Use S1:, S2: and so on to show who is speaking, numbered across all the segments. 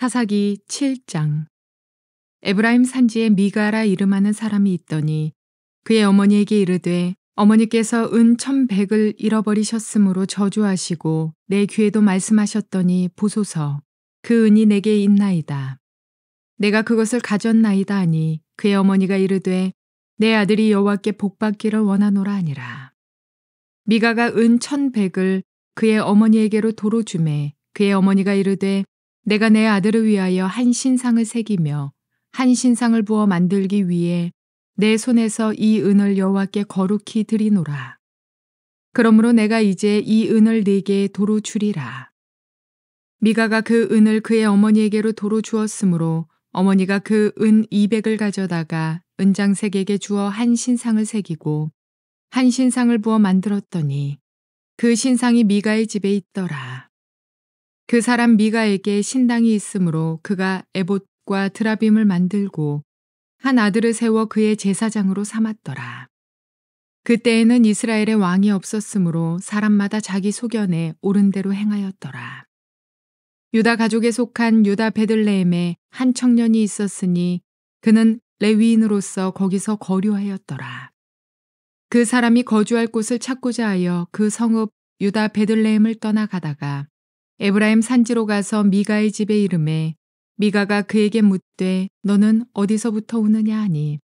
S1: 사사기 7장 에브라임 산지에 미가라 이름하는 사람이 있더니 그의 어머니에게 이르되 어머니께서 은 천백을 잃어버리셨으므로 저주하시고 내 귀에도 말씀하셨더니 보소서 그 은이 내게 있나이다. 내가 그것을 가졌나이다 하니 그의 어머니가 이르되 내 아들이 여호와께 복받기를 원하노라 하니라. 미가가 은 천백을 그의 어머니에게로 도로 주매 그의 어머니가 이르되 내가 내 아들을 위하여 한 신상을 새기며 한 신상을 부어 만들기 위해 내 손에서 이 은을 여호와께 거룩히 드리노라. 그러므로 내가 이제 이 은을 네게 도로 주리라. 미가가 그 은을 그의 어머니에게로 도로 주었으므로 어머니가 그 은 200을 가져다가 은장색에게 주어 한 신상을 새기고 한 신상을 부어 만들었더니 그 신상이 미가의 집에 있더라. 그 사람 미가에게 신당이 있으므로 그가 에봇과 드라빔을 만들고 한 아들을 세워 그의 제사장으로 삼았더라. 그때에는 이스라엘의 왕이 없었으므로 사람마다 자기 소견에 오른 대로 행하였더라. 유다 가족에 속한 유다 베들레헴에 한 청년이 있었으니 그는 레위인으로서 거기서 거류하였더라. 그 사람이 거주할 곳을 찾고자 하여 그 성읍 유다 베들레헴을 떠나가다가 에브라임 산지로 가서 미가의 집에 이름해 미가가 그에게 묻되 너는 어디서부터 오느냐 하니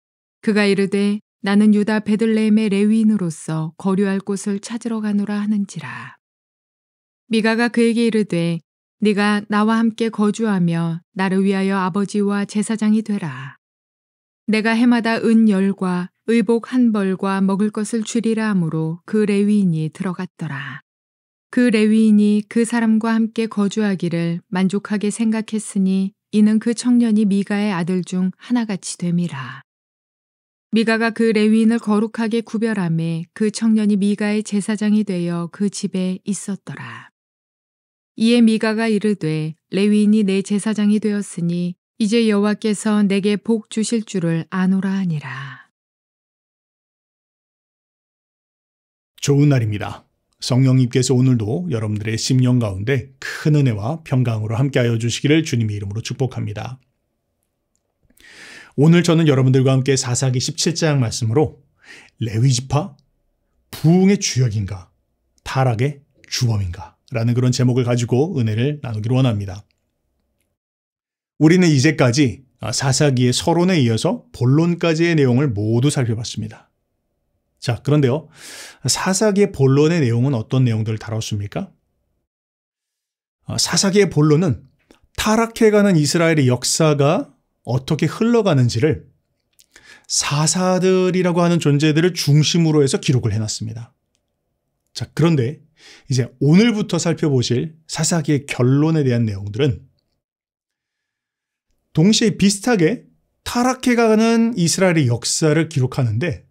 S1: 그가 이르되 나는 유다 베들레헴의 레위인으로서 거류할 곳을 찾으러 가노라 하는지라 미가가 그에게 이르되 네가 나와 함께 거주하며 나를 위하여 아버지와 제사장이 되라 내가 해마다 은 열과 의복 한 벌과 먹을 것을 줄이라 함으로 그 레위인이 들어갔더라 그 레위인이 그 사람과 함께 거주하기를 만족하게 생각했으니 이는 그 청년이 미가의 아들 중 하나같이 됨이라. 미가가 그 레위인을 거룩하게 구별함에 그 청년이 미가의 제사장이 되어 그 집에 있었더라. 이에 미가가 이르되 레위인이 내 제사장이 되었으니 이제 여호와께서 내게 복 주실 줄을 아노라 하니라.
S2: 좋은 날입니다. 성령님께서 오늘도 여러분들의 심령 가운데 큰 은혜와 평강으로 함께하여 주시기를 주님의 이름으로 축복합니다. 오늘 저는 여러분들과 함께 사사기 17장 말씀으로 레위지파 부흥의 주역인가 타락의 주범인가 라는 그런 제목을 가지고 은혜를 나누기로 원합니다. 우리는 이제까지 사사기의 서론에 이어서 본론까지의 내용을 모두 살펴봤습니다. 자, 그런데요. 사사기의 본론의 내용은 어떤 내용들을 다뤘습니까? 어, 사사기의 본론은 타락해가는 이스라엘의 역사가 어떻게 흘러가는지를 사사들이라고 하는 존재들을 중심으로 해서 기록을 해놨습니다. 자, 그런데 이제 오늘부터 살펴보실 사사기의 결론에 대한 내용들은 동시에 비슷하게 타락해가는 이스라엘의 역사를 기록하는데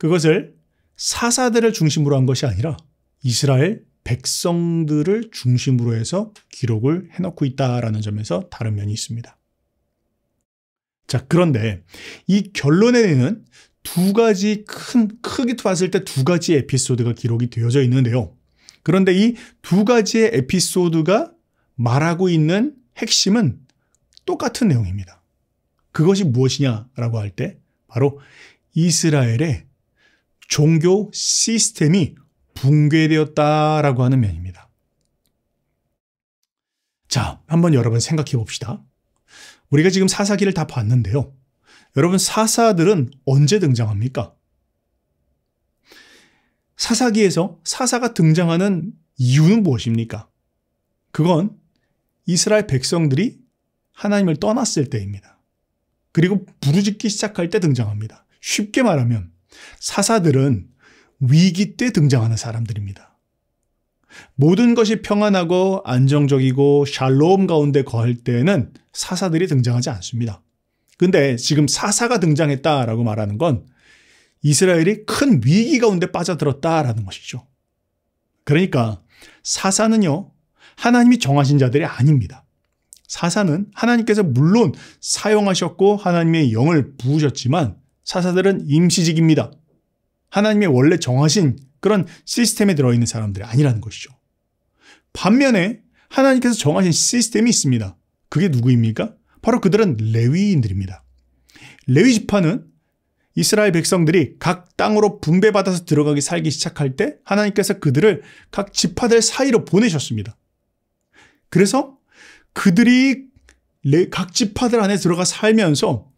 S2: 그것을 사사들을 중심으로 한 것이 아니라 이스라엘 백성들을 중심으로 해서 기록을 해놓고 있다라는 점에서 다른 면이 있습니다. 자, 그런데 이 결론에 는두 가지 큰, 크게 봤을 때 두 가지 에피소드가 기록이 되어져 있는데요. 그런데 이 두 가지의 에피소드가 말하고 있는 핵심은 똑같은 내용입니다. 그것이 무엇이냐라고 할 때 바로 이스라엘의 종교 시스템이 붕괴되었다라고 하는 면입니다. 자, 한번 여러분 생각해 봅시다. 우리가 지금 사사기를 다 봤는데요. 여러분 사사들은 언제 등장합니까? 사사기에서 사사가 등장하는 이유는 무엇입니까? 그건 이스라엘 백성들이 하나님을 떠났을 때입니다. 그리고 부르짖기 시작할 때 등장합니다. 쉽게 말하면 사사들은 위기 때 등장하는 사람들입니다. 모든 것이 평안하고 안정적이고 샬롬 가운데 거할 때에는 사사들이 등장하지 않습니다. 근데 지금 사사가 등장했다라고 말하는 건 이스라엘이 큰 위기 가운데 빠져들었다라는 것이죠. 그러니까 사사는요, 하나님이 정하신 자들이 아닙니다. 사사는 하나님께서 물론 사용하셨고 하나님의 영을 부으셨지만 사사들은 임시직입니다. 하나님의 원래 정하신 그런 시스템에 들어있는 사람들이 아니라는 것이죠. 반면에 하나님께서 정하신 시스템이 있습니다. 그게 누구입니까? 바로 그들은 레위인들입니다. 레위 지파는 이스라엘 백성들이 각 땅으로 분배받아서 들어가기 살기 시작할 때 하나님께서 그들을 각 지파들 사이로 보내셨습니다. 그래서 그들이 각 지파들 안에 들어가 살면서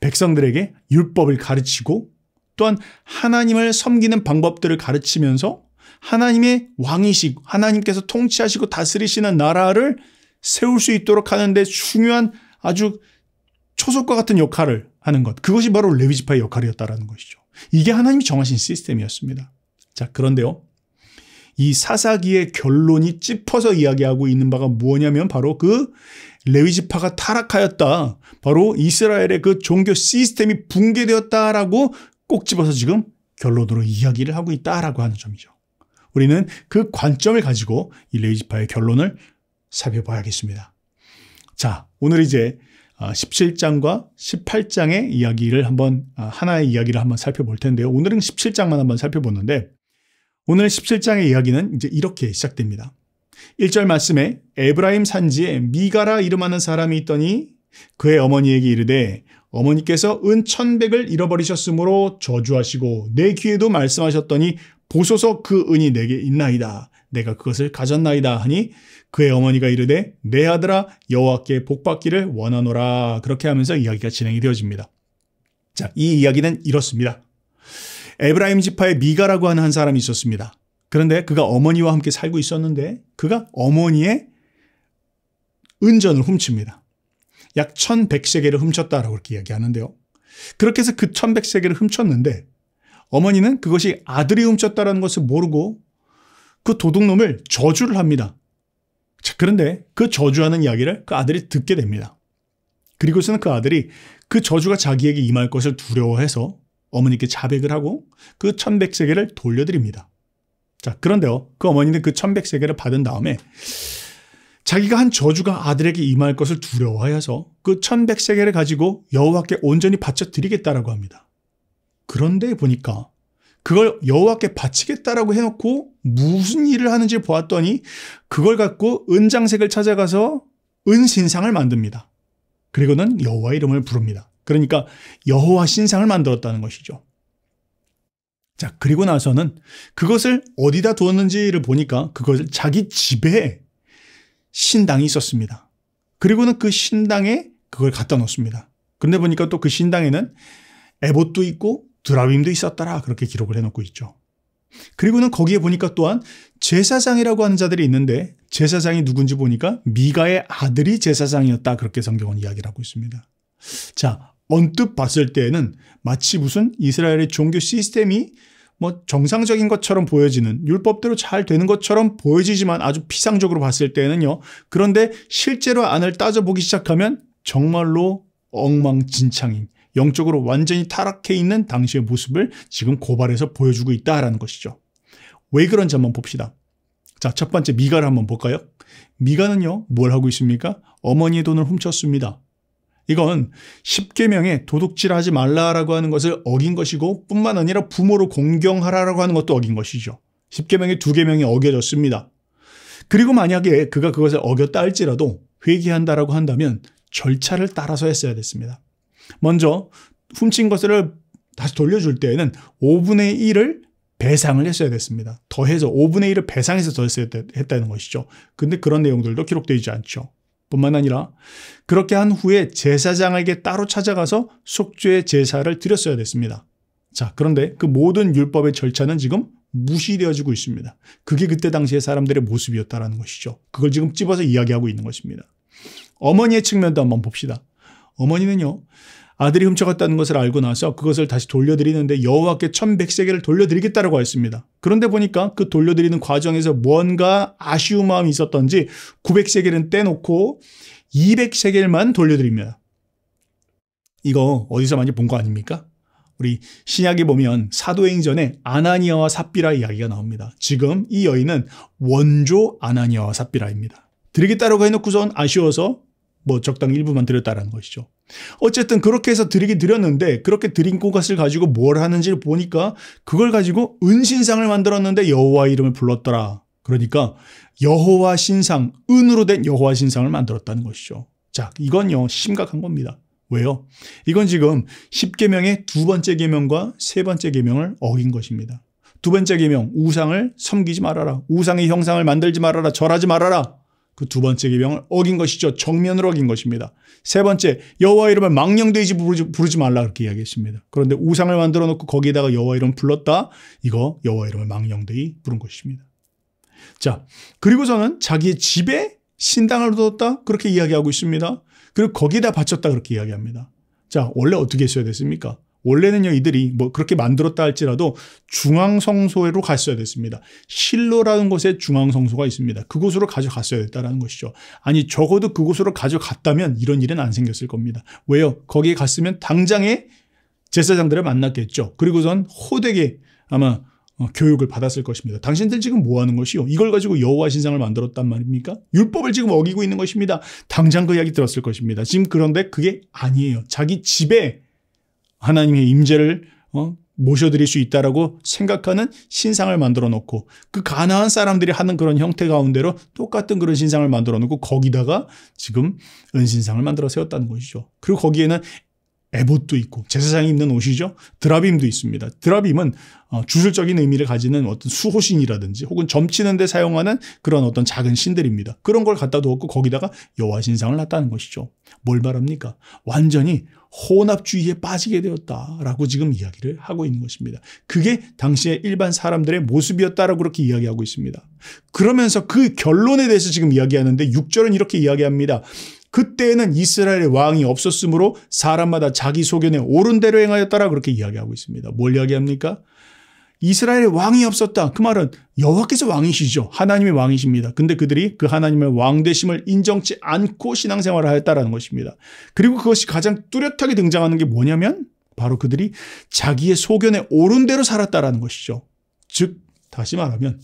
S2: 백성들에게 율법을 가르치고 또한 하나님을 섬기는 방법들을 가르치면서 하나님의 왕이식, 하나님께서 통치하시고 다스리시는 나라를 세울 수 있도록 하는데 중요한 아주 초석과 같은 역할을 하는 것. 그것이 바로 레위지파의 역할이었다라는 것이죠. 이게 하나님이 정하신 시스템이었습니다. 자, 그런데요. 이 사사기의 결론이 찝어서 이야기하고 있는 바가 뭐냐면 바로 그 레위지파가 타락하였다. 바로 이스라엘의 그 종교 시스템이 붕괴되었다라고 꼭 집어서 지금 결론으로 이야기를 하고 있다라고 하는 점이죠. 우리는 그 관점을 가지고 이 레위지파의 결론을 살펴봐야겠습니다. 자, 오늘 이제 17장과 아, 18장의 이야기를 한번 아, 하나의 이야기를 한번 살펴볼 텐데요. 오늘은 17장만 한번 살펴보는데 오늘 17장의 이야기는 이제 이렇게 시작됩니다. 1절 말씀에 에브라임 산지에 미가라 이름하는 사람이 있더니 그의 어머니에게 이르되 어머니께서 은 천백을 잃어버리셨으므로 저주하시고 내 귀에도 말씀하셨더니 보소서 그 은이 내게 있나이다. 내가 그것을 가졌나이다 하니 그의 어머니가 이르되 내 아들아 여호와께 복받기를 원하노라 그렇게 하면서 이야기가 진행이 되어집니다. 자, 이 이야기는 이렇습니다. 에브라임 지파의 미가라고 하는 한 사람이 있었습니다. 그런데 그가 어머니와 함께 살고 있었는데 그가 어머니의 은전을 훔칩니다. 약 1100세계를 훔쳤다라고 이렇게 이야기하는데요. 그렇게 해서 그 1100세계를 훔쳤는데 어머니는 그것이 아들이 훔쳤다라는 것을 모르고 그 도둑놈을 저주를 합니다. 자, 그런데 그 저주하는 이야기를 그 아들이 듣게 됩니다. 그리고서는 그 아들이 그 저주가 자기에게 임할 것을 두려워해서 어머니께 자백을 하고 그 1100세계를 돌려드립니다. 자, 그런데요. 그 어머니는 그 천백 세계를 받은 다음에 자기가 한 저주가 아들에게 임할 것을 두려워하여서 그 천백 세계를 가지고 여호와께 온전히 바쳐 드리겠다라고 합니다. 그런데 보니까 그걸 여호와께 바치겠다라고 해놓고 무슨 일을 하는지 보았더니 그걸 갖고 은장색을 찾아가서 은신상을 만듭니다. 그리고는 여호와 이름을 부릅니다. 그러니까 여호와 신상을 만들었다는 것이죠. 자, 그리고 나서는 그것을 어디다 두었는지를 보니까 그것을 자기 집에 신당이 있었습니다. 그리고는 그 신당에 그걸 갖다 놓습니다. 그런데 보니까 또 그 신당에는 에봇도 있고 드라빔도 있었다라 그렇게 기록을 해놓고 있죠. 그리고는 거기에 보니까 또한 제사장이라고 하는 자들이 있는데 제사장이 누군지 보니까 미가의 아들이 제사장이었다 그렇게 성경은 이야기를 하고 있습니다. 자 언뜻 봤을 때에는 마치 무슨 이스라엘의 종교 시스템이 뭐 정상적인 것처럼 보여지는 율법대로 잘 되는 것처럼 보여지지만 아주 피상적으로 봤을 때는요. 에 그런데 실제로 안을 따져보기 시작하면 정말로 엉망진창인 영적으로 완전히 타락해 있는 당시의 모습을 지금 고발해서 보여주고 있다라는 것이죠. 왜 그런지 한번 봅시다. 자, 첫 번째 미가를 한번 볼까요? 미가는요, 뭘 하고 있습니까? 어머니의 돈을 훔쳤습니다. 이건 10계명에 도둑질하지 말라라고 하는 것을 어긴 것이고 뿐만 아니라 부모를 공경하라라고 하는 것도 어긴 것이죠. 1 0계명에2개명이 어겨졌습니다. 그리고 만약에 그가 그것을 어겼다 할지라도 회귀한다라고 한다면 절차를 따라서 했어야 됐습니다. 먼저 훔친 것을 다시 돌려줄 때에는 5분의 1을 배상을 했어야 됐습니다. 더해서 5분의 1을 배상해서 더 했어야 했다는 것이죠. 근데 그런 내용들도 기록되지 않죠. 뿐만 아니라 그렇게 한 후에 제사장에게 따로 찾아가서 속죄 제사를 드렸어야 됐습니다. 자, 그런데 그 모든 율법의 절차는 지금 무시되어지고 있습니다. 그게 그때 당시의 사람들의 모습이었다라는 것이죠. 그걸 지금 집어서 이야기하고 있는 것입니다. 어머니의 측면도 한번 봅시다. 어머니는요. 아들이 훔쳐갔다는 것을 알고 나서 그것을 다시 돌려드리는데 여호와께 1100세계를 돌려드리겠다라고 했습니다. 그런데 보니까 그 돌려드리는 과정에서 뭔가 아쉬운 마음이 있었던지 900세계는 떼놓고 200세계만 돌려드립니다. 이거 어디서 많이 본 거 아닙니까? 우리 신약에 보면 사도행전에 아나니아와 삽비라 이야기가 나옵니다. 지금 이 여인은 원조 아나니아와 삽비라입니다. 드리겠다라고 해놓고선 아쉬워서 뭐 적당 히 일부만 드렸다라는 것이죠. 어쨌든 그렇게 해서 드리긴 드렸는데 그렇게 드린 꽃갓을 가지고 뭘 하는지를 보니까 그걸 가지고 은신상을 만들었는데 여호와 이름을 불렀더라. 그러니까 여호와 신상, 은으로 된 여호와 신상을 만들었다는 것이죠. 자, 이건요 심각한 겁니다. 왜요? 이건 지금 10계명의 두 번째 계명과 세 번째 계명을 어긴 것입니다. 두 번째 계명 우상을 섬기지 말아라. 우상의 형상을 만들지 말아라. 절하지 말아라. 그두 번째 계명을 어긴 것이죠. 정면으로 어긴 것입니다. 세 번째 여호와 이름을 망령되지 부르지, 부르지 말라 그렇게 이야기했습니다. 그런데 우상을 만들어 놓고 거기에다가 여호와 이름 불렀다. 이거 여호와 이름을 망령되이 부른 것입니다. 자 그리고 저는 자기의 집에 신당을 두었다 그렇게 이야기하고 있습니다. 그리고 거기다 에 바쳤다 그렇게 이야기합니다. 자 원래 어떻게 했어야 됐습니까? 원래는요 이들이 뭐 그렇게 만들었다 할지라도 중앙 성소로 갔어야 됐습니다. 실로라는 곳에 중앙 성소가 있습니다. 그곳으로 가져갔어야 됐다라는 것이죠. 아니 적어도 그곳으로 가져갔다면 이런 일은 안 생겼을 겁니다. 왜요? 거기에 갔으면 당장에 제사장들을 만났겠죠. 그리고선 호되게 아마 어, 교육을 받았을 것입니다. 당신들 지금 뭐 하는 것이요? 이걸 가지고 여호와 신상을 만들었단 말입니까? 율법을 지금 어기고 있는 것입니다. 당장 그 이야기 들었을 것입니다. 지금 그런데 그게 아니에요. 자기 집에 하나님의 임재를 어? 모셔드릴 수 있다라고 생각하는 신상을 만들어 놓고 그가나한 사람들이 하는 그런 형태 가운데로 똑같은 그런 신상을 만들어 놓고 거기다가 지금 은신상을 만들어 세웠다는 것이죠. 그리고 거기에는 에봇도 있고 제사장이 입는 옷이죠. 드라빔도 있습니다. 드라빔은 어, 주술적인 의미를 가지는 어떤 수호신이라든지 혹은 점치는 데 사용하는 그런 어떤 작은 신들입니다. 그런 걸 갖다 두었고 거기다가 여호와 신상을 놨다는 것이죠. 뭘 말합니까? 완전히 혼합주의에 빠지게 되었다라고 지금 이야기를 하고 있는 것입니다. 그게 당시에 일반 사람들의 모습이었다라고 그렇게 이야기하고 있습니다. 그러면서 그 결론에 대해서 지금 이야기하는데 6절은 이렇게 이야기합니다. 그때에는 이스라엘의 왕이 없었으므로 사람마다 자기 소견에 옳은 대로 행하였다라 고 그렇게 이야기하고 있습니다. 뭘 이야기합니까? 이스라엘에 왕이 없었다. 그 말은 여호와께서 왕이시죠. 하나님의 왕이십니다. 근데 그들이 그 하나님의 왕 되심을 인정치 않고 신앙생활을 하였다라는 것입니다. 그리고 그것이 가장 뚜렷하게 등장하는 게 뭐냐면 바로 그들이 자기의 소견에 오른 대로 살았다라는 것이죠. 즉 다시 말하면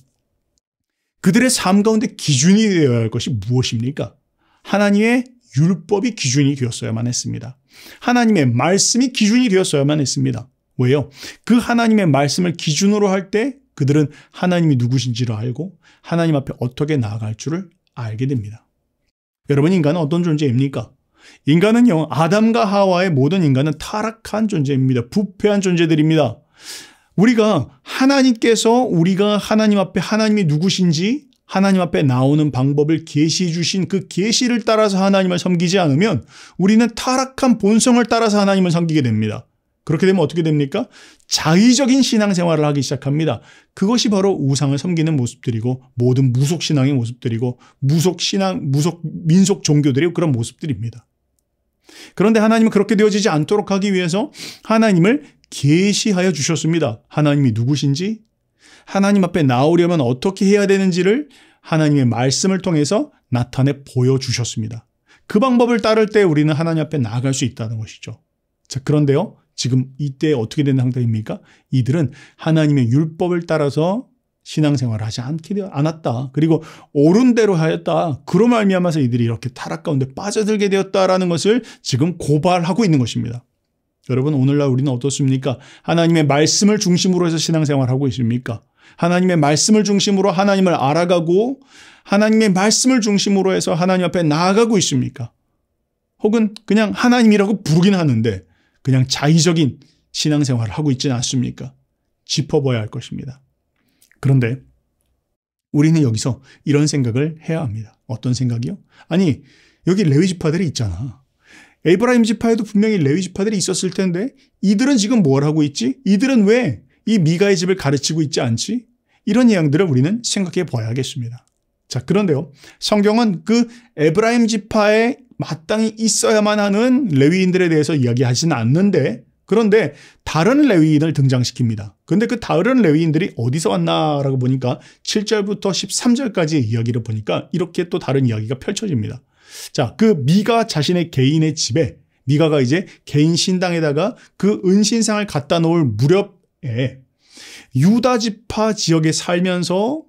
S2: 그들의 삶 가운데 기준이 되어야 할 것이 무엇입니까? 하나님의 율법이 기준이 되었어야만 했습니다. 하나님의 말씀이 기준이 되었어야만 했습니다. 왜요? 그 하나님의 말씀을 기준으로 할 때 그들은 하나님이 누구신지를 알고 하나님 앞에 어떻게 나아갈 줄을 알게 됩니다. 여러분 인간은 어떤 존재입니까? 인간은요 아담과 하와의 모든 인간은 타락한 존재입니다. 부패한 존재들입니다. 우리가 하나님께서 우리가 하나님 앞에 하나님이 누구신지 하나님 앞에 나오는 방법을 계시해 주신 그 계시를 따라서 하나님을 섬기지 않으면 우리는 타락한 본성을 따라서 하나님을 섬기게 됩니다. 그렇게 되면 어떻게 됩니까? 자의적인 신앙생활을 하기 시작합니다. 그것이 바로 우상을 섬기는 모습들이고 모든 무속 신앙의 모습들이고 무속 신앙 무속 민속 종교들의 그런 모습들입니다. 그런데 하나님은 그렇게 되어지지 않도록 하기 위해서 하나님을 계시하여 주셨습니다. 하나님이 누구신지 하나님 앞에 나오려면 어떻게 해야 되는지를 하나님의 말씀을 통해서 나타내 보여주셨습니다. 그 방법을 따를 때 우리는 하나님 앞에 나아갈 수 있다는 것이죠. 자, 그런데요. 지금 이때 어떻게 된 상태입니까? 이들은 하나님의 율법을 따라서 신앙생활을 하지 않게 되어 않았다. 그리고 옳은 대로 하였다. 그로 말미암아서 이들이 이렇게 타락 가운데 빠져들게 되었다라는 것을 지금 고발하고 있는 것입니다. 여러분 오늘날 우리는 어떻습니까? 하나님의 말씀을 중심으로 해서 신앙생활 을 하고 있습니까? 하나님의 말씀을 중심으로 하나님을 알아가고 하나님의 말씀을 중심으로 해서 하나님 앞에 나아가고 있습니까? 혹은 그냥 하나님이라고 부르긴 하는데 그냥 자의적인 신앙생활을 하고 있지는 않습니까? 짚어봐야 할 것입니다. 그런데 우리는 여기서 이런 생각을 해야 합니다. 어떤 생각이요? 아니 여기 레위 지파들이 있잖아. 에브라임 지파에도 분명히 레위 지파들이 있었을 텐데 이들은 지금 뭘 하고 있지? 이들은 왜 이 미가의 집을 가르치고 있지 않지? 이런 이야기들을 우리는 생각해 봐야겠습니다. 자, 그런데요. 성경은 그 에브라임 지파에 마땅히 있어야만 하는 레위인들에 대해서 이야기하지는 않는데 그런데 다른 레위인을 등장시킵니다. 그런데그 다른 레위인들이 어디서 왔나라고 보니까 7절부터 13절까지 의 이야기를 보니까 이렇게 또 다른 이야기가 펼쳐집니다. 자, 그 미가 자신의 개인의 집에 미가가 이제 개인 신당에다가 그 은신상을 갖다 놓을 무렵에 유다 지파 지역에 살면서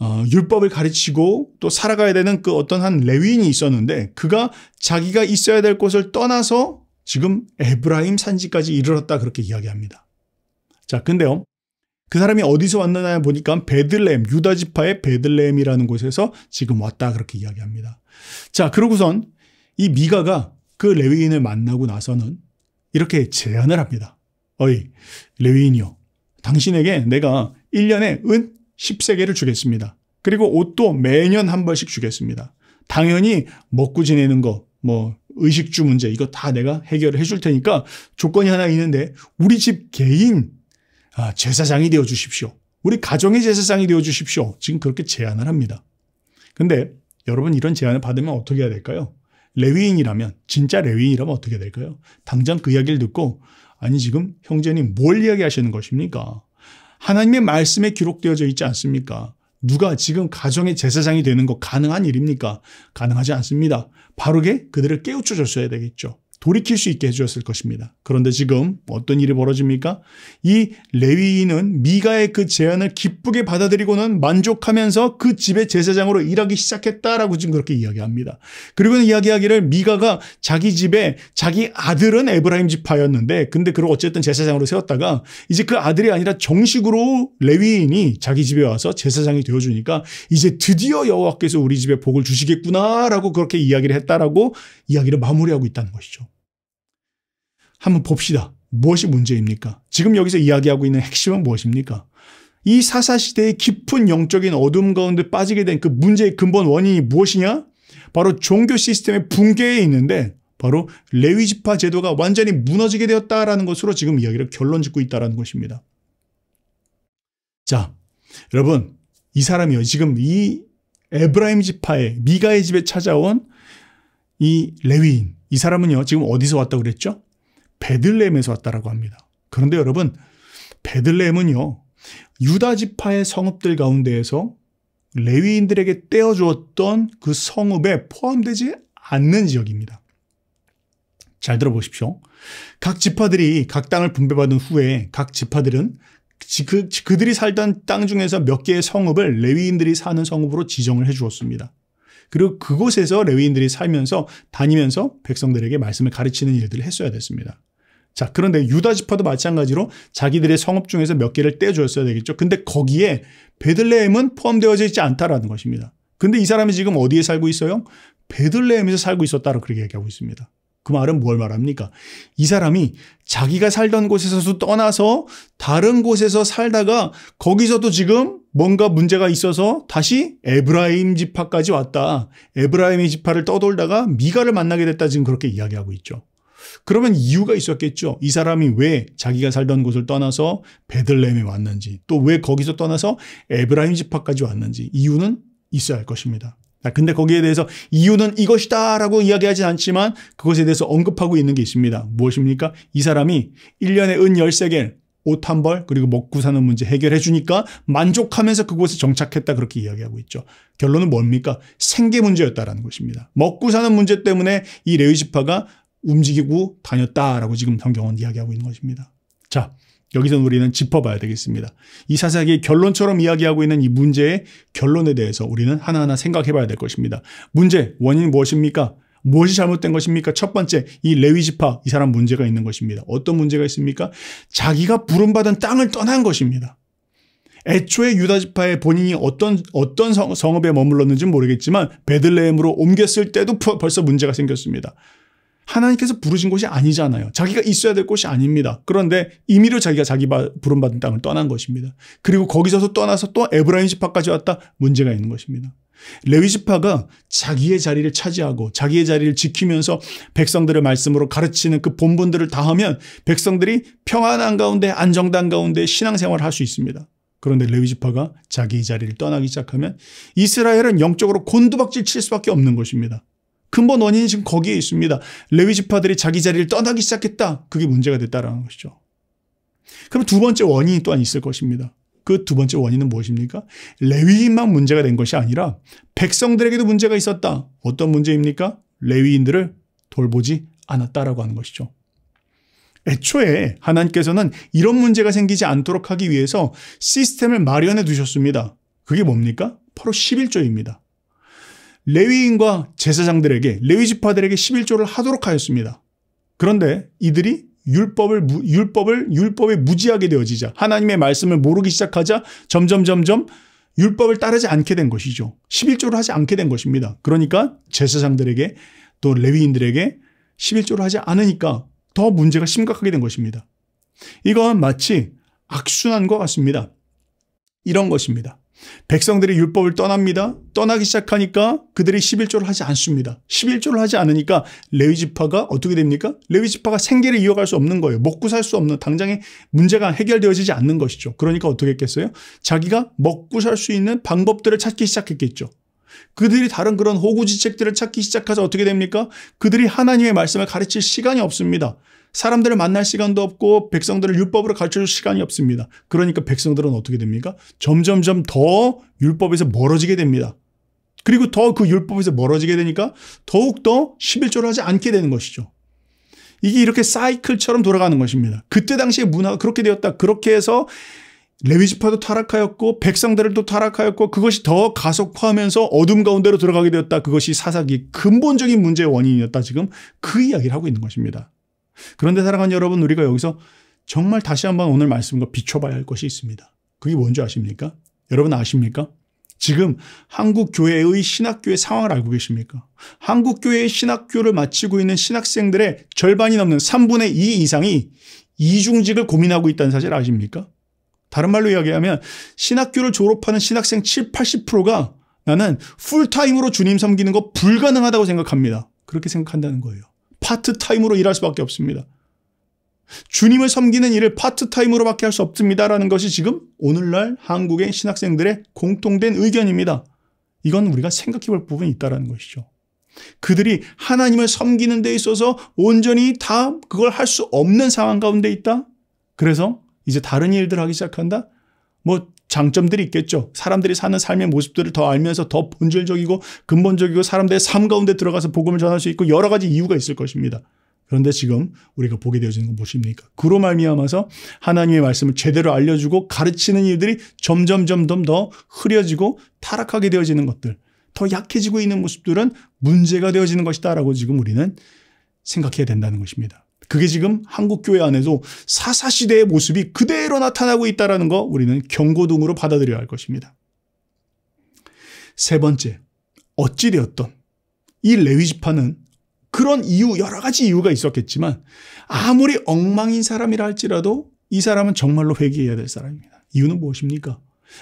S2: 어, 율법을 가르치고 또 살아가야 되는 그 어떤 한 레위인이 있었는데 그가 자기가 있어야 될 곳을 떠나서 지금 에브라임 산지까지 이르렀다 그렇게 이야기합니다. 자, 근데요. 그 사람이 어디서 왔느냐 보니까 베들레헴, 유다 지파의 베들레헴이라는 곳에서 지금 왔다 그렇게 이야기합니다. 자, 그러고선 이 미가가 그 레위인을 만나고 나서는 이렇게 제안을 합니다. 어이, 레위인이요. 당신에게 내가 1년에 은 10세계를 주겠습니다. 그리고 옷도 매년 한 벌씩 주겠습니다. 당연히 먹고 지내는 거, 뭐 의식주 문제 이거 다 내가 해결을 해줄 테니까 조건이 하나 있는데 우리 집 개인 아, 제사장이 되어 주십시오. 우리 가정의 제사장이 되어 주십시오. 지금 그렇게 제안을 합니다. 근데 여러분 이런 제안을 받으면 어떻게 해야 될까요? 레위인이라면 진짜 레위인이라면 어떻게 될까요? 당장 그 이야기를 듣고 아니 지금 형제님 뭘 이야기하시는 것입니까? 하나님의 말씀에 기록되어져 있지 않습니까? 누가 지금 가정의 제사장이 되는 거 가능한 일입니까? 가능하지 않습니다. 바르게 그들을 깨우쳐 줬어야 되겠죠. 돌이킬 수 있게 해주었을 것입니다. 그런데 지금 어떤 일이 벌어집니까? 이 레위인은 미가의 그 제안을 기쁘게 받아들이고는 만족하면서 그 집의 제사장으로 일하기 시작했다라고 지금 그렇게 이야기합니다. 그리고는 이야기하기를 미가가 자기 집에 자기 아들은 에브라임 지파였는데 근데 그를 어쨌든 제사장으로 세웠다가 이제 그 아들이 아니라 정식으로 레위인이 자기 집에 와서 제사장이 되어주니까 이제 드디어 여호와께서 우리 집에 복을 주시겠구나라고 그렇게 이야기를 했다라고 이야기를 마무리하고 있다는 것이죠. 한번 봅시다. 무엇이 문제입니까? 지금 여기서 이야기하고 있는 핵심은 무엇입니까? 이 사사시대의 깊은 영적인 어둠 가운데 빠지게 된 그 문제의 근본 원인이 무엇이냐? 바로 종교 시스템의 붕괴에 있는데 바로 레위지파 제도가 완전히 무너지게 되었다라는 것으로 지금 이야기를 결론 짓고 있다는 것입니다. 자, 여러분 이 사람이요. 지금 이 에브라임 지파의 미가의 집에 찾아온 이 레위인 이 사람은요. 지금 어디서 왔다고 그랬죠? 베들레헴에서 왔다라고 합니다. 그런데 여러분 베들레헴은요 유다 지파의 성읍들 가운데에서 레위인들에게 떼어 주었던 그 성읍에 포함되지 않는 지역입니다. 잘 들어보십시오. 각 지파들이 각 땅을 분배받은 후에 각 지파들은 그, 그들이 살던 땅 중에서 몇 개의 성읍을 레위인들이 사는 성읍으로 지정을 해 주었습니다. 그리고 그곳에서 레위인들이 살면서 다니면서 백성들에게 말씀을 가르치는 일들을 했어야 됐습니다. 자, 그런데 유다지파도 마찬가지로 자기들의 성읍 중에서 몇 개를 떼줬어야 되겠죠. 근데 거기에 베들레헴은 포함되어 있지 않다라는 것입니다. 근데 이 사람이 지금 어디에 살고 있어요? 베들레헴에서 살고 있었다라고 그렇게 얘기하고 있습니다. 그 말은 뭘 말합니까? 이 사람이 자기가 살던 곳에서도 떠나서 다른 곳에서 살다가 거기서도 지금 뭔가 문제가 있어서 다시 에브라임 지파까지 왔다. 에브라임의 지파를 떠돌다가 미가를 만나게 됐다. 지금 그렇게 이야기하고 있죠. 그러면 이유가 있었겠죠. 이 사람이 왜 자기가 살던 곳을 떠나서 베들렘에 왔는지 또 왜 거기서 떠나서 에브라임 지파까지 왔는지 이유는 있어야 할 것입니다. 아, 근데 거기에 대해서 이유는 이것이다 라고 이야기하진 않지만 그것에 대해서 언급하고 있는 게 있습니다. 무엇입니까? 이 사람이 1년에 은 13개 옷 한 벌 그리고 먹고 사는 문제 해결해 주니까 만족하면서 그곳에 정착했다 그렇게 이야기하고 있죠. 결론은 뭡니까? 생계 문제였다라는 것입니다. 먹고 사는 문제 때문에 이 레위지파가 움직이고 다녔다라고 지금 성경은 이야기하고 있는 것입니다. 자, 여기서 우리는 짚어봐야 되겠습니다. 이 사사기의 결론처럼 이야기하고 있는 이 문제의 결론에 대해서 우리는 하나하나 생각해봐야 될 것입니다. 문제 원인 무엇입니까? 무엇이 잘못된 것입니까? 첫 번째, 이 레위지파, 이 사람 문제가 있는 것입니다. 어떤 문제가 있습니까? 자기가 부름받은 땅을 떠난 것입니다. 애초에 유다지파의 본인이 어떤, 어떤 성, 성읍에 머물렀는지 모르겠지만, 베들레헴으로 옮겼을 때도 벌써 문제가 생겼습니다. 하나님께서 부르신 곳이 아니잖아요. 자기가 있어야 될 곳이 아닙니다. 그런데 임의로 자기가 자기 부름받은 땅을 떠난 것입니다. 그리고 거기서서 떠나서 또 에브라임 지파까지 왔다 문제가 있는 것입니다. 레위 지파가 자기의 자리를 차지하고 자기의 자리를 지키면서 백성들의 말씀으로 가르치는 그 본분들을 다하면 백성들이 평안한 가운데 안정된 가운데 신앙생활을 할 수 있습니다. 그런데 레위지파가 자기 자리를 떠나기 시작하면 이스라엘은 영적으로 곤두박질 칠 수밖에 없는 것입니다. 근본 원인이 지금 거기에 있습니다. 레위 지파들이 자기 자리를 떠나기 시작했다. 그게 문제가 됐다라는 것이죠. 그럼 두 번째 원인이 또한 있을 것입니다. 그 두 번째 원인은 무엇입니까? 레위인만 문제가 된 것이 아니라 백성들에게도 문제가 있었다. 어떤 문제입니까? 레위인들을 돌보지 않았다라고 하는 것이죠. 애초에 하나님께서는 이런 문제가 생기지 않도록 하기 위해서 시스템을 마련해 두셨습니다. 그게 뭡니까? 바로 11조입니다. 레위인과 제사장들에게 레위 지파들에게 11조를 하도록 하였습니다. 그런데 이들이 율법을 율법을 율법에 무지하게 되어지자 하나님의 말씀을 모르기 시작하자 점점 점점 율법을 따르지 않게 된 것이죠. 11조를 하지 않게 된 것입니다. 그러니까 제사장들에게 또 레위인들에게 11조를 하지 않으니까 더 문제가 심각하게 된 것입니다. 이건 마치 악순환과 같습니다. 이런 것입니다. 백성들이 율법을 떠납니다. 떠나기 시작하니까 그들이 11조를 하지 않습니다. 11조를 하지 않으니까 레위지파가 어떻게 됩니까? 레위지파가 생계를 이어갈 수 없는 거예요. 먹고 살 수 없는 당장에 문제가 해결되어지지 않는 것이죠. 그러니까 어떻게 했겠어요? 자기가 먹고 살 수 있는 방법들을 찾기 시작했겠죠. 그들이 다른 그런 호구지책들을 찾기 시작하자 어떻게 됩니까? 그들이 하나님의 말씀을 가르칠 시간이 없습니다. 사람들을 만날 시간도 없고 백성들을 율법으로 가르쳐줄 시간이 없습니다. 그러니까 백성들은 어떻게 됩니까? 점점점 더 율법에서 멀어지게 됩니다. 그리고 더 그 율법에서 멀어지게 되니까 더욱더 11조를 하지 않게 되는 것이죠. 이게 이렇게 사이클처럼 돌아가는 것입니다. 그때 당시에 문화가 그렇게 되었다. 그렇게 해서 레위지파도 타락하였고 백성들도 타락하였고 그것이 더 가속화하면서 어둠 가운데로 들어가게 되었다. 그것이 사사기 근본적인 문제의 원인이었다. 지금 그 이야기를 하고 있는 것입니다. 그런데 사랑하는 여러분 우리가 여기서 정말 다시 한번 오늘 말씀과 비춰봐야 할 것이 있습니다. 그게 뭔지 아십니까? 여러분 아십니까? 지금 한국 교회의 신학교의 상황을 알고 계십니까? 한국 교회의 신학교를 마치고 있는 신학생들의 절반이 넘는 3분의 2 이상이 이중직을 고민하고 있다는 사실 아십니까? 다른 말로 이야기하면 신학교를 졸업하는 신학생 7, 80%가 나는 풀타임으로 주님 섬기는 거 불가능하다고 생각합니다. 그렇게 생각한다는 거예요. 파트타임으로 일할 수밖에 없습니다. 주님을 섬기는 일을 파트타임으로밖에 할 수 없습니다라는 것이 지금 오늘날 한국의 신학생들의 공통된 의견입니다. 이건 우리가 생각해 볼 부분이 있다는 것이죠. 그들이 하나님을 섬기는 데 있어서 온전히 다 그걸 할 수 없는 상황 가운데 있다? 그래서 이제 다른 일들 하기 시작한다? 뭐 장점들이 있겠죠. 사람들이 사는 삶의 모습들을 더 알면서 더 본질적이고 근본적이고 사람들의 삶 가운데 들어가서 복음을 전할 수 있고 여러 가지 이유가 있을 것입니다. 그런데 지금 우리가 보게 되어지는 건 무엇입니까? 그로 말미암아서 하나님의 말씀을 제대로 알려주고 가르치는 일들이 점점 점점 더 흐려지고 타락하게 되어지는 것들, 더 약해지고 있는 모습들은 문제가 되어지는 것이다라고 지금 우리는 생각해야 된다는 것입니다. 그게 지금 한국 교회 안에서 사사 시대의 모습이 그대로 나타나고 있다라는 거 우리는 경고등으로 받아들여야 할 것입니다. 세 번째, 어찌 되었던 이 레위 지파는 그런 이유 여러 가지 이유가 있었겠지만 아무리 엉망인 사람이라 할지라도 이 사람은 정말로 회개해야 될 사람입니다. 이유는 무엇입니까?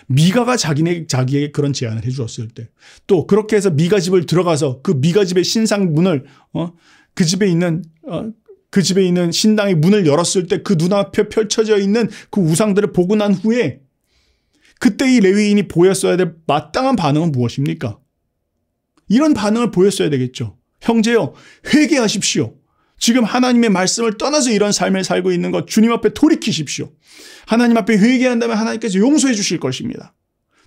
S2: 미가가 자기네, 자기에게 그런 제안을 해주었을 때, 또 그렇게 해서 미가 집을 들어가서 그 미가 집의 신상문을, 어, 그 집에 있는, 어, 그 집에 있는 신당의 문을 열었을 때 그 눈앞에 펼쳐져 있는 그 우상들을 보고 난 후에 그때 이 레위인이 보였어야 될 마땅한 반응은 무엇입니까? 이런 반응을 보였어야 되겠죠. 형제여 회개하십시오. 지금 하나님의 말씀을 떠나서 이런 삶을 살고 있는 것 주님 앞에 돌이키십시오. 하나님 앞에 회개한다면 하나님께서 용서해 주실 것입니다.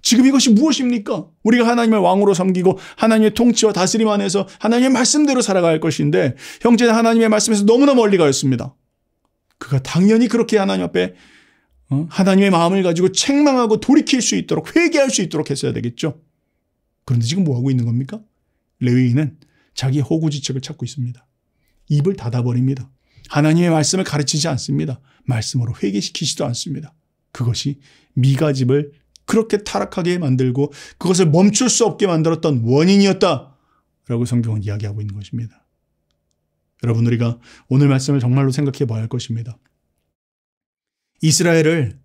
S2: 지금 이것이 무엇입니까? 우리가 하나님을 왕으로 섬기고 하나님의 통치와 다스림 안에서 하나님의 말씀대로 살아갈 것인데 형제는 하나님의 말씀에서 너무나 멀리 가였습니다. 그가 당연히 그렇게 하나님 앞에 어? 하나님의 마음을 가지고 책망하고 돌이킬 수 있도록 회개할 수 있도록 했어야 되겠죠. 그런데 지금 뭐하고 있는 겁니까? 레위인은 자기 호구지책을 찾고 있습니다. 입을 닫아버립니다. 하나님의 말씀을 가르치지 않습니다. 말씀으로 회개시키지도 않습니다. 그것이 미가집을 그렇게 타락하게 만들고 그것을 멈출 수 없게 만들었던 원인이었다. 라고 성경은 이야기하고 있는 것입니다. 여러분, 우리가 오늘 말씀을 정말로 생각해 봐야 할 것입니다. 이스라엘을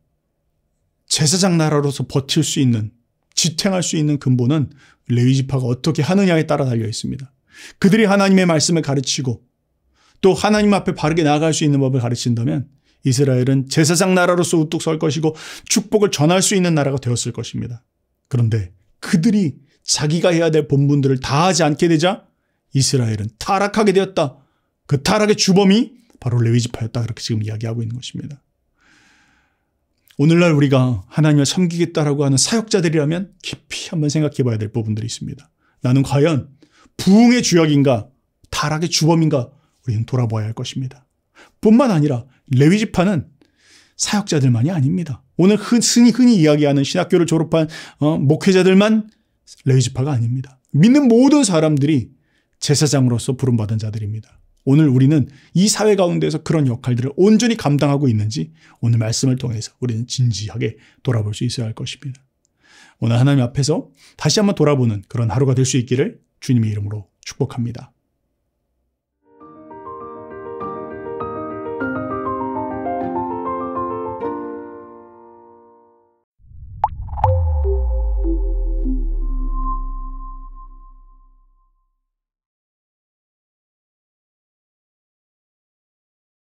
S2: 제사장 나라로서 버틸 수 있는, 지탱할 수 있는 근본은 레위지파가 어떻게 하느냐에 따라 달려 있습니다. 그들이 하나님의 말씀을 가르치고 또 하나님 앞에 바르게 나아갈 수 있는 법을 가르친다면 이스라엘은 제사장 나라로서 우뚝 설 것이고 축복을 전할 수 있는 나라가 되었을 것입니다. 그런데 그들이 자기가 해야 될 본분들을 다 하지 않게 되자 이스라엘은 타락하게 되었다. 그 타락의 주범이 바로 레위지파였다. 그렇게 지금 이야기하고 있는 것입니다. 오늘날 우리가 하나님을 섬기겠다라고 하는 사역자들이라면 깊이 한번 생각해 봐야 될 부분들이 있습니다. 나는 과연 부흥의 주역인가 타락의 주범인가 우리는 돌아봐야 할 것입니다. 뿐만 아니라 레위지파는 사역자들만이 아닙니다. 오늘 흔히, 흔히 이야기하는 신학교를 졸업한 어, 목회자들만 레위지파가 아닙니다. 믿는 모든 사람들이 제사장으로서 부름받은 자들입니다. 오늘 우리는 이 사회 가운데서 그런 역할들을 온전히 감당하고 있는지 오늘 말씀을 통해서 우리는 진지하게 돌아볼 수 있어야 할 것입니다. 오늘 하나님 앞에서 다시 한번 돌아보는 그런 하루가 될 수 있기를 주님의 이름으로 축복합니다.